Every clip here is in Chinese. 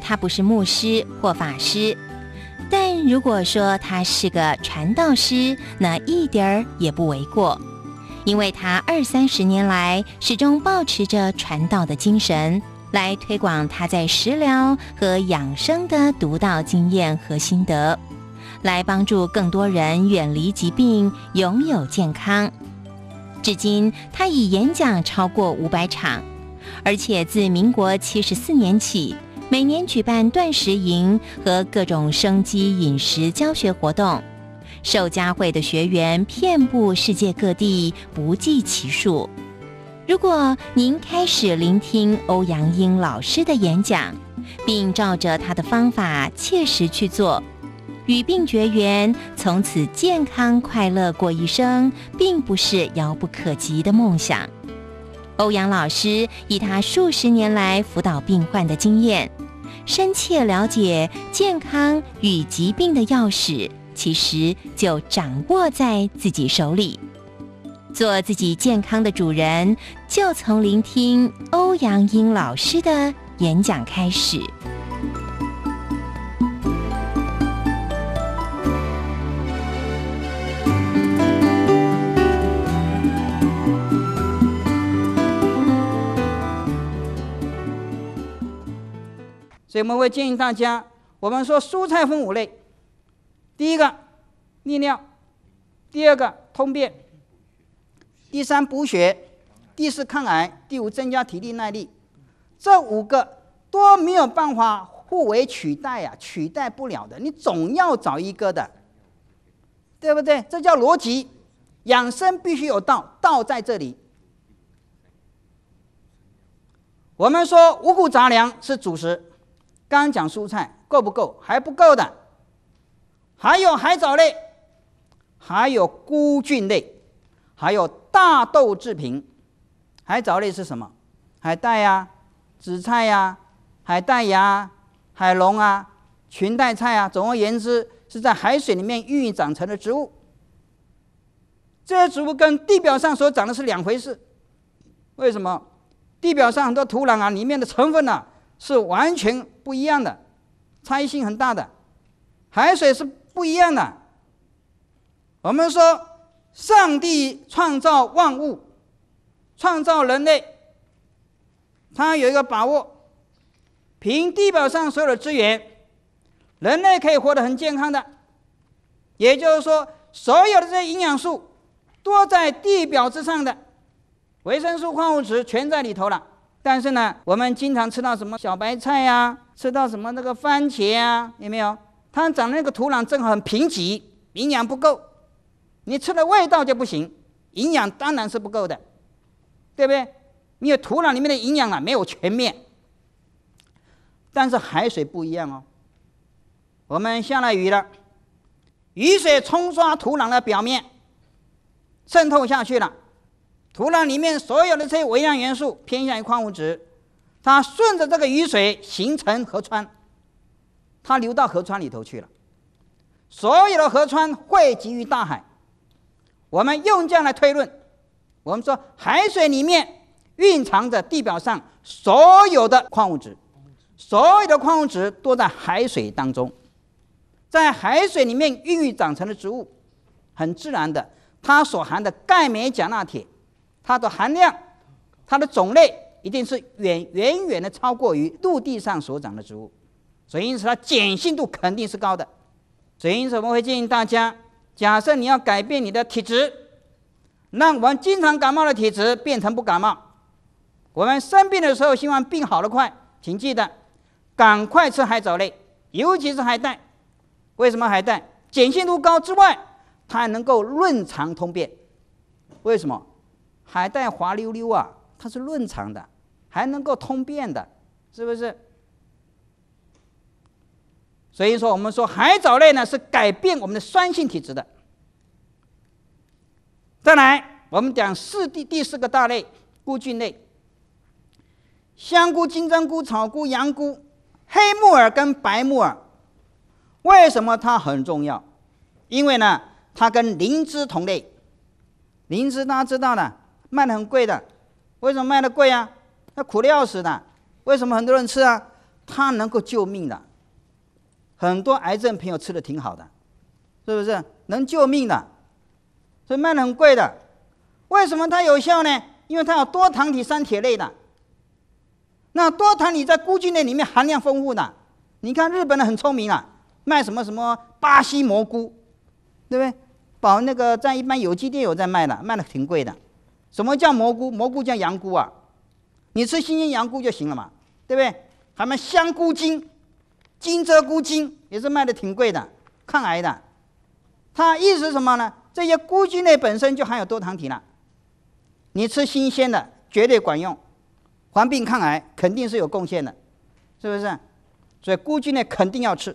他不是牧师或法师，但如果说他是个传道师，那一点儿也不为过，因为他二三十年来始终保持着传道的精神，来推广他在食疗和养生的独到经验和心得，来帮助更多人远离疾病，拥有健康。至今，他已演讲超过五百场，而且自民国七十四年起。每年举办断食营和各种生机饮食教学活动，受佳慧的学员遍布世界各地，不计其数。如果您开始聆听欧阳英老师的演讲，并照着他的方法切实去做，与病绝缘，从此健康快乐过一生，并不是遥不可及的梦想。欧阳老师以他数十年来辅导病患的经验，深切了解健康与疾病的钥匙，其实就掌握在自己手里。做自己健康的主人，就从聆听欧阳英老师的演讲开始。所以我们会建议大家，我们说蔬菜分五类，第一个利尿，第二个通便，第三补血，第四抗癌，第五增加体力耐力，这五个都没有办法互为取代呀，取代不了的，你总要找一个的，对不对？这叫逻辑。养生必须有道，道在这里。我们说五谷杂粮是主食。刚讲蔬菜够不够？还不够的。还有海藻类，还有菇菌类，还有大豆制品。海藻类是什么？海带呀、紫菜呀、海带芽、海龙啊、裙带菜啊。总而言之，是在海水里面孕育长成的植物。这些植物跟地表上所长的是两回事。为什么？地表上很多土壤啊，里面的成分呢？是完全不一样的，差异性很大的。海水是不一样的。我们说，上帝创造万物，创造人类，他有一个把握，凭地表上所有的资源，人类可以活得很健康的。也就是说，所有的这些营养素，都在地表之上的，维生素、矿物质全在里头了。但是呢，我们经常吃到什么小白菜呀，吃到什么那个番茄呀，有没有？它长的那个土壤正好很贫瘠，营养不够，你吃的味道就不行，营养当然是不够的，对不对？因为土壤里面的营养啊没有全面。但是海水不一样哦，我们下了雨了，雨水冲刷土壤的表面，渗透下去了。土壤里面所有的这些微量元素偏向于矿物质，它顺着这个雨水形成河川，它流到河川里头去了。所有的河川汇集于大海，我们用这样来推论：我们说海水里面蕴藏着地表上所有的矿物质，所有的矿物质都在海水当中，在海水里面孕育长成的植物，很自然的，它所含的钙、镁、钾、钠、铁。它的含量，它的种类一定是远远远的超过于陆地上所长的植物，所以因此它碱性度肯定是高的。所以因此我们会建议大家，假设你要改变你的体质，那我们经常感冒的体质变成不感冒，我们生病的时候希望病好的快，请记得赶快吃海藻类，尤其是海带。为什么海带碱性度高之外，它还能够润肠通便？为什么？海带滑溜溜啊，它是润肠的，还能够通便的，是不是？所以说，我们说海藻类呢是改变我们的酸性体质的。再来，我们讲四第第四个大类——菇菌类。香菇、金针菇、草菇、羊菇、黑木耳跟白木耳，为什么它很重要？因为呢，它跟灵芝同类。灵芝大家知道呢。卖的很贵的，为什么卖的贵啊？那苦的要死的，为什么很多人吃啊？它能够救命的，很多癌症朋友吃的挺好的，是不是能救命的？所以卖的很贵的，为什么它有效呢？因为它有多糖体三铁类的。那多糖体在菇菌类里面含量丰富的，你看日本的很聪明啊，卖什么什么巴西蘑菇，对不对？保那个在一般有机店有在卖的，卖的挺贵的。什么叫蘑菇？蘑菇叫羊菇啊，你吃新鲜羊菇就行了嘛，对不对？还有卖香菇精、金针菇精也是卖的挺贵的，抗癌的。它意思什么呢？这些菇菌类本身就含有多糖体了，你吃新鲜的绝对管用，防病抗癌肯定是有贡献的，是不是？所以菇菌类肯定要吃，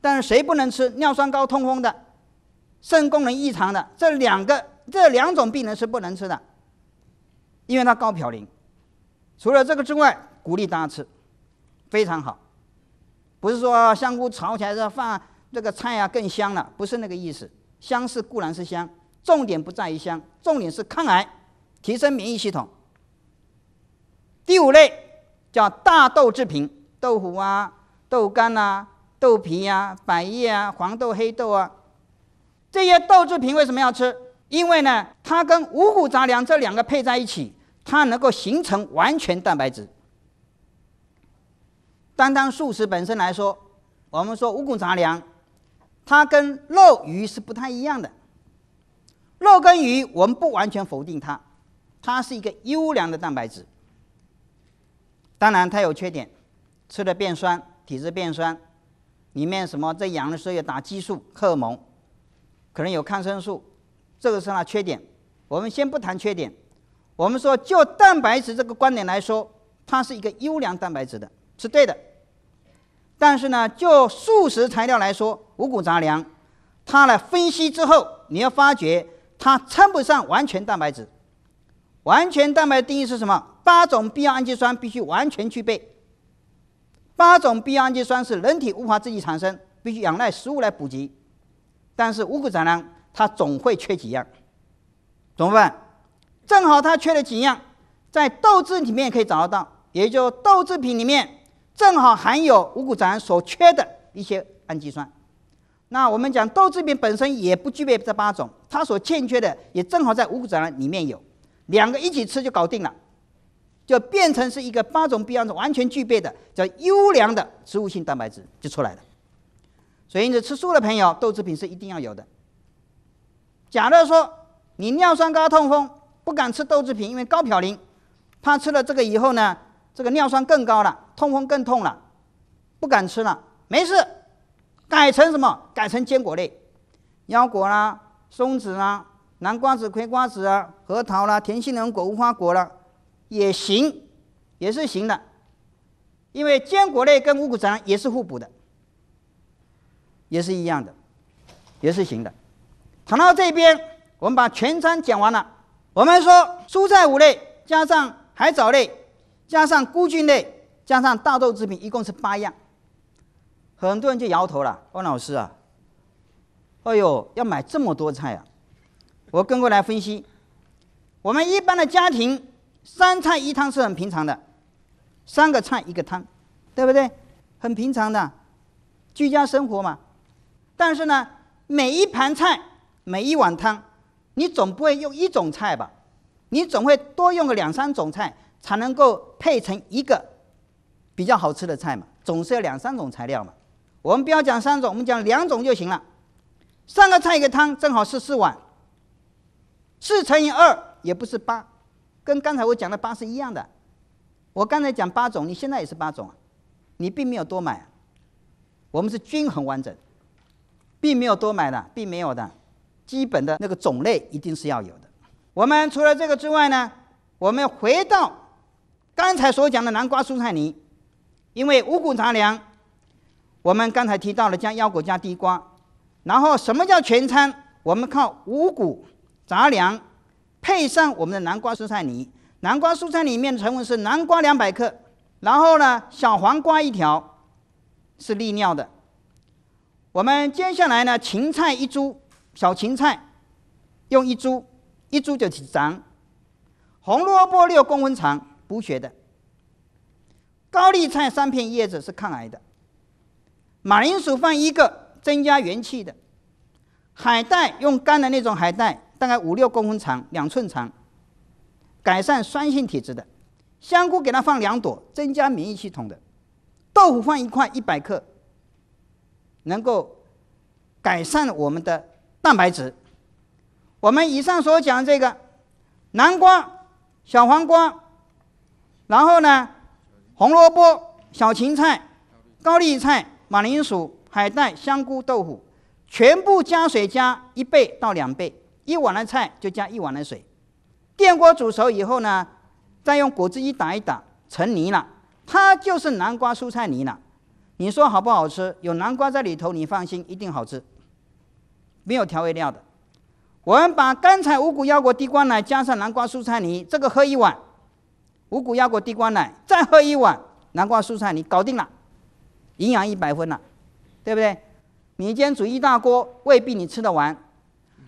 但是谁不能吃？尿酸高、痛风的、肾功能异常的这两个。这两种病人是不能吃的，因为它高嘌呤。除了这个之外，鼓励大家吃，非常好。不是说香菇炒起来的饭那个菜啊更香了，不是那个意思。香是固然是香，重点不在于香，重点是抗癌、提升免疫系统。第五类叫大豆制品，豆腐啊、豆干呐、豆皮呀、百叶啊、黄豆、黑豆啊，这些豆制品为什么要吃？因为呢，它跟五谷杂粮这两个配在一起，它能够形成完全蛋白质。单单素食本身来说，我们说五谷杂粮，它跟肉鱼是不太一样的。肉跟鱼，我们不完全否定它，它是一个优良的蛋白质。当然，它有缺点，吃了变酸，体质变酸。里面什么，在养的时候要打激素、荷尔蒙，可能有抗生素。这个是它缺点，我们先不谈缺点。我们说，就蛋白质这个观点来说，它是一个优良蛋白质的是对的。但是呢，就素食材料来说，五谷杂粮，它来分析之后，你要发觉它称不上完全蛋白质。完全蛋白定义是什么？八种必要氨基酸必须完全具备。八种必要氨基酸是人体无法自己产生，必须仰赖食物来补给。但是五谷杂粮。它总会缺几样，怎么办？正好它缺了几样，在豆制品里面可以找得到，也就豆制品里面正好含有五谷杂粮所缺的一些氨基酸。那我们讲豆制品本身也不具备这八种，它所欠缺的也正好在五谷杂粮里面有，两个一起吃就搞定了，就变成是一个八种必要的完全具备的，叫优良的植物性蛋白质就出来了。所以，你吃素的朋友，豆制品是一定要有的。假如说你尿酸高、痛风不敢吃豆制品，因为高嘌呤，他吃了这个以后呢，这个尿酸更高了，痛风更痛了，不敢吃了。没事，改成什么？改成坚果类，腰果啦、松子啦、南瓜子、葵瓜子啊、核桃啦、甜杏仁果、无花果啦，也行，也是行的。因为坚果类跟五谷杂粮也是互补的，也是一样的，也是行的。谈到这边，我们把全餐讲完了。我们说蔬菜五类，加上海藻类，加上菇菌类，加上大豆制品，一共是八样。很多人就摇头了，问老师啊：“哎呦，要买这么多菜啊！我跟过来分析，我们一般的家庭三菜一汤是很平常的，三个菜一个汤，对不对？很平常的，居家生活嘛。但是呢，每一盘菜。每一碗汤，你总不会用一种菜吧？你总会多用个两三种菜，才能够配成一个比较好吃的菜嘛。总是要两三种材料嘛。我们不要讲三种，我们讲两种就行了。三个菜一个汤正好是四碗，四乘以二也不是八，跟刚才我讲的八是一样的。我刚才讲八种，你现在也是八种，你并没有多买。我们是均衡完整，并没有多买的，并没有的。基本的那个种类一定是要有的。我们除了这个之外呢，我们回到刚才所讲的南瓜蔬菜泥，因为五谷杂粮，我们刚才提到了加腰果加地瓜，然后什么叫全餐？我们靠五谷杂粮配上我们的南瓜蔬菜泥。南瓜蔬菜里面成分是南瓜两百克，然后呢小黄瓜一条，是利尿的。我们接下来呢，芹菜一株。小芹菜用一株，一株就长；红萝卜六公分长，补血的；高丽菜三片叶子是抗癌的；马铃薯放一个，增加元气的；海带用干的那种海带，大概五六公分长，两寸长，改善酸性体质的；香菇给它放两朵，增加免疫系统的；豆腐放一块一百克，能够改善我们的。蛋白质，我们以上所讲这个南瓜、小黄瓜，然后呢，红萝卜、小芹菜、高丽菜、马铃薯、海带、香菇、豆腐，全部加水加一倍到两倍，一碗的菜就加一碗的水，电锅煮熟以后呢，再用果汁一打一打成泥了，它就是南瓜蔬菜泥了。你说好不好吃？有南瓜在里头，你放心，一定好吃。没有调味料的，我们把刚才五谷腰果地瓜奶加上南瓜蔬菜泥，这个喝一碗，五谷腰果地瓜奶再喝一碗南瓜蔬菜泥，搞定了，营养一百分了，对不对？你今天煮一大锅，未必你吃得完，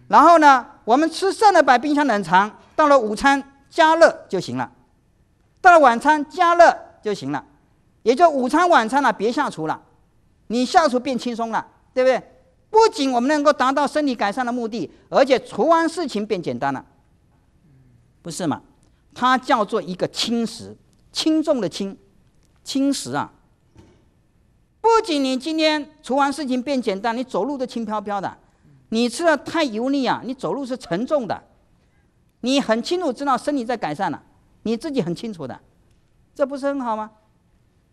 然后呢，我们吃剩的摆冰箱冷藏，到了午餐加热就行了，到了晚餐加热就行了，也就午餐晚餐了，别下厨了，你下厨变轻松了，对不对？不仅我们能够达到身体改善的目的，而且除完事情变简单了，不是吗？它叫做一个轻食，轻重的轻，轻食啊。不仅你今天除完事情变简单，你走路都轻飘飘的，你吃的太油腻啊，你走路是沉重的。你很清楚知道身体在改善了，你自己很清楚的，这不是很好吗？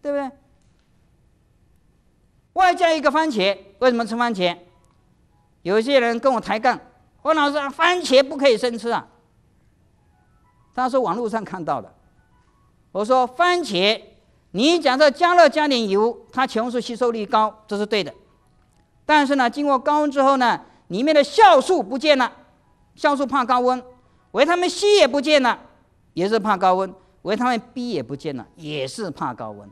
对不对？外加一个番茄，为什么吃番茄？有些人跟我抬杠，问老师：“番茄不可以生吃啊？”他说：“网络上看到的。”我说：“番茄，你假设加热加点油，它全红素吸收率高，这是对的。但是呢，经过高温之后呢，里面的酵素不见了，酵素怕高温，维他命 C 也不见了，也是怕高温，维他命 B 也不见了，也是怕高温。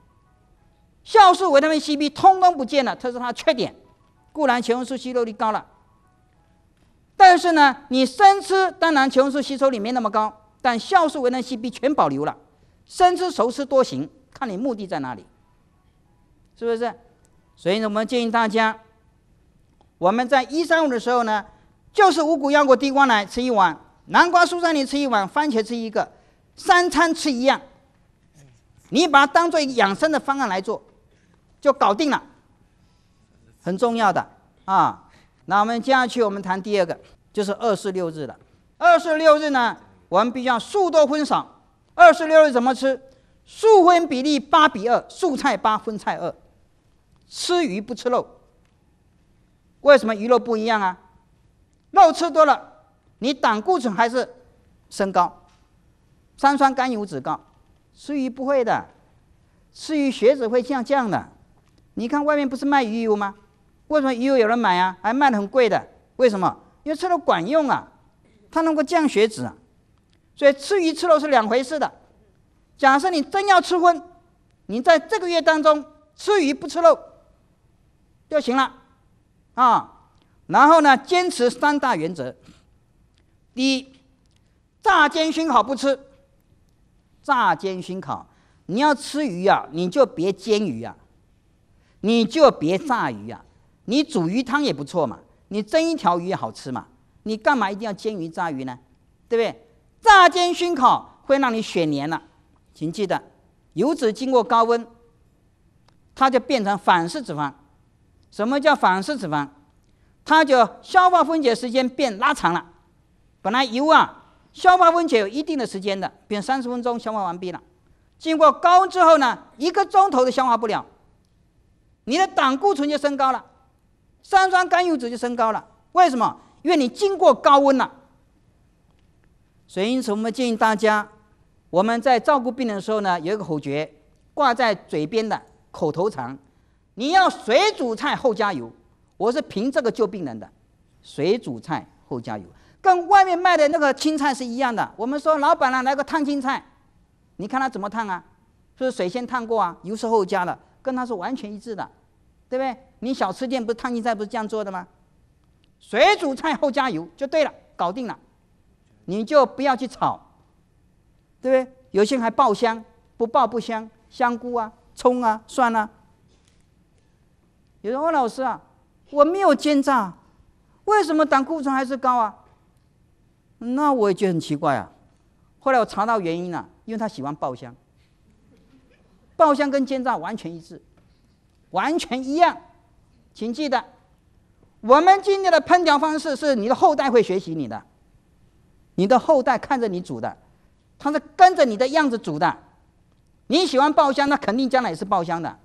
酵素、维他命 C、B 通通不见了，这是它缺点。固然，全红素吸收率高了。”但是呢，你生吃当然琼脂吸收率没那么高，但酵素维能 C B 全保留了。生吃熟吃都行，看你目的在哪里，是不是？所以呢，我们建议大家，我们在一三五的时候呢，就是五谷、腰果、低光奶吃一碗，南瓜、蔬菜你吃一碗，番茄吃一个，三餐吃一样。你把它当做一个养生的方案来做，就搞定了。很重要的啊。那我们接下去我们谈第二个，就是二十六日了。二十六日呢，我们必须要素多荤少。二十六日怎么吃？素荤比例八比二，素菜八，荤菜二。吃鱼不吃肉。为什么鱼肉不一样啊？肉吃多了，你胆固醇还是升高，三酸甘油脂高。吃鱼不会的，吃鱼血脂会降降的。你看外面不是卖鱼油吗？为什么鱼有人买啊？还卖的很贵的？为什么？因为吃了管用啊！它能够降血脂，所以吃鱼吃肉是两回事的。假设你真要吃荤，你在这个月当中吃鱼不吃肉就行了啊。然后呢，坚持三大原则：第一，炸煎熏烤不吃；炸煎熏烤，你要吃鱼呀，你就别煎鱼啊，你就别炸鱼啊。你煮鱼汤也不错嘛，你蒸一条鱼也好吃嘛，你干嘛一定要煎鱼炸鱼呢？对不对？炸、煎、熏、烤会让你血粘了，请记得，油脂经过高温，它就变成反式脂肪。什么叫反式脂肪？它就消化分解时间变拉长了。本来油啊消化分解有一定的时间的，变三十分钟消化完毕了，经过高温之后呢，一个钟头都消化不了，你的胆固醇就升高了。三酸甘油脂就升高了，为什么？因为你经过高温了，所以因此我们建议大家，我们在照顾病人的时候呢，有一个口诀挂在嘴边的口头禅：你要水煮菜后加油。我是凭这个救病人的，水煮菜后加油，跟外面卖的那个青菜是一样的。我们说老板呢来个烫青菜，你看他怎么烫啊？是水先烫过啊，油是后加的，跟它是完全一致的。对不对？你小吃店不是烫青菜不是这样做的吗？水煮菜后加油就对了，搞定了，你就不要去炒，对不对？有些人还爆香，不爆不香，香菇啊、葱啊、蒜啊。有人问老师啊，我没有煎炸，为什么胆固醇还是高啊？”那我也觉得很奇怪啊。后来我查到原因了，因为他喜欢爆香，爆香跟煎炸完全一致。完全一样，请记得，我们今天的烹调方式是你的后代会学习你的，你的后代看着你煮的，他是跟着你的样子煮的。你喜欢爆香，那肯定将来也是爆香的。